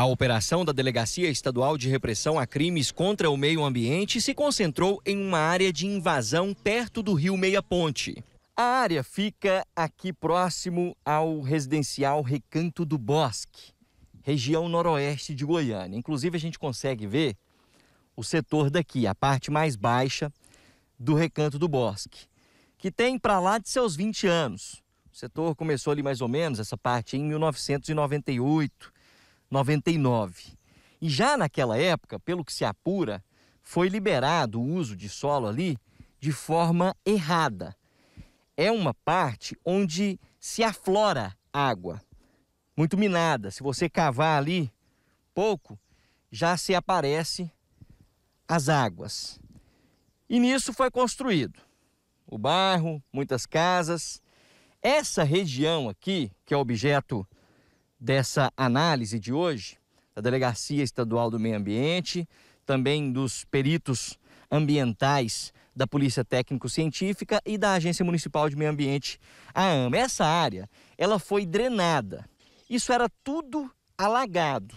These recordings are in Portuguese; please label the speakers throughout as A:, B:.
A: A operação da Delegacia Estadual de Repressão a Crimes contra o Meio Ambiente se concentrou em uma área de invasão perto do rio Meia Ponte. A área fica aqui próximo ao residencial Recanto do Bosque, região noroeste de Goiânia. Inclusive, a gente consegue ver o setor daqui, a parte mais baixa do Recanto do Bosque, que tem para lá de seus 20 anos. O setor começou ali mais ou menos, essa parte, em 1998 99. E já naquela época, pelo que se apura, foi liberado o uso de solo ali de forma errada. É uma parte onde se aflora água, muito minada. Se você cavar ali pouco, já se aparece as águas. E nisso foi construído o bairro, muitas casas. Essa região aqui, que é objeto dessa análise de hoje, da Delegacia Estadual do Meio Ambiente, também dos peritos ambientais da Polícia Técnico-Científica e da Agência Municipal de Meio Ambiente, a AMA. Essa área, ela foi drenada. Isso era tudo alagado.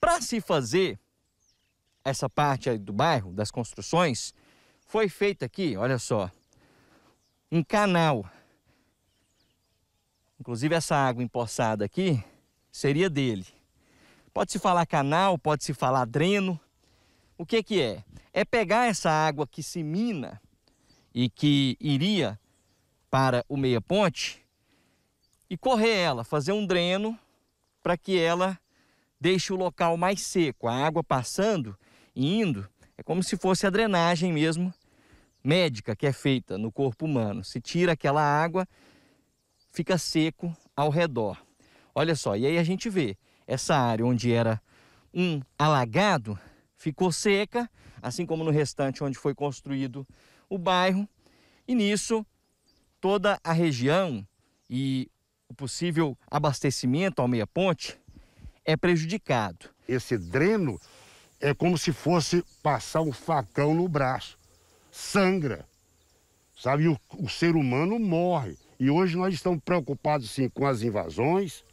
A: Para se fazer essa parte do bairro, das construções, foi feito aqui, olha só, um canal Inclusive essa água empoçada aqui seria dele. Pode-se falar canal, pode-se falar dreno. O que que é? É pegar essa água que se mina e que iria para o meia ponte e correr ela, fazer um dreno para que ela deixe o local mais seco. A água passando e indo é como se fosse a drenagem mesmo médica que é feita no corpo humano. Se tira aquela água fica seco ao redor. Olha só, e aí a gente vê essa área onde era um alagado ficou seca, assim como no restante onde foi construído o bairro. E nisso, toda a região e o possível abastecimento ao meia ponte é
B: prejudicado. Esse dreno é como se fosse passar um facão no braço. Sangra. Sabe, o, o ser humano morre. E hoje nós estamos preocupados sim com as invasões,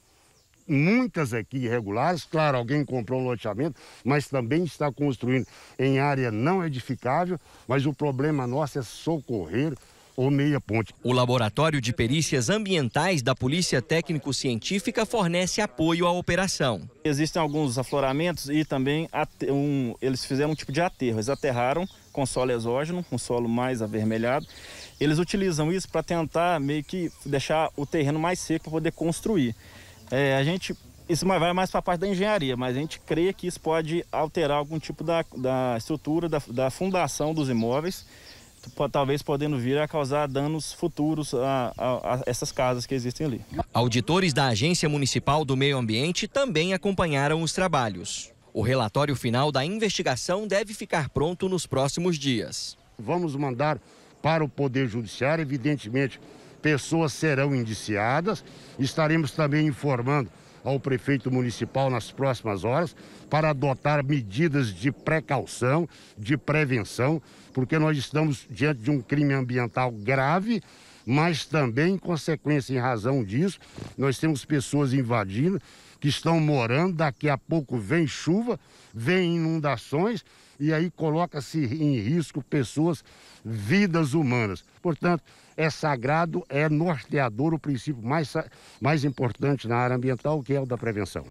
B: muitas aqui irregulares. Claro, alguém comprou um loteamento, mas também está construindo em área não edificável. Mas o problema nosso é socorrer ou meia ponte.
A: O Laboratório de Perícias Ambientais da Polícia Técnico-Científica fornece apoio à operação. Existem
C: alguns afloramentos e também um, eles fizeram um tipo de aterro. Eles aterraram com solo exógeno, com solo mais avermelhado. Eles utilizam isso para tentar meio que deixar o terreno mais seco para poder construir. É, a gente isso vai mais para a parte da engenharia, mas a gente crê que isso pode alterar algum tipo da, da estrutura, da, da fundação dos imóveis talvez podendo vir a causar danos futuros a, a, a, essas casas que existem ali.
A: Auditores da Agência Municipal do Meio Ambiente também acompanharam os trabalhos. O relatório final da investigação deve ficar pronto nos próximos
B: dias. Vamos mandar para o Poder Judiciário, evidentemente, pessoas serão indiciadas, estaremos também informando ao prefeito municipal nas próximas horas para adotar medidas de precaução, de prevenção, porque nós estamos diante de um crime ambiental grave mas também, em consequência, em razão disso, nós temos pessoas invadindo, que estão morando, daqui a pouco vem chuva, vem inundações e aí coloca-se em risco pessoas, vidas humanas. Portanto, é sagrado, é norteador o princípio mais, mais importante na área ambiental, que é o da prevenção.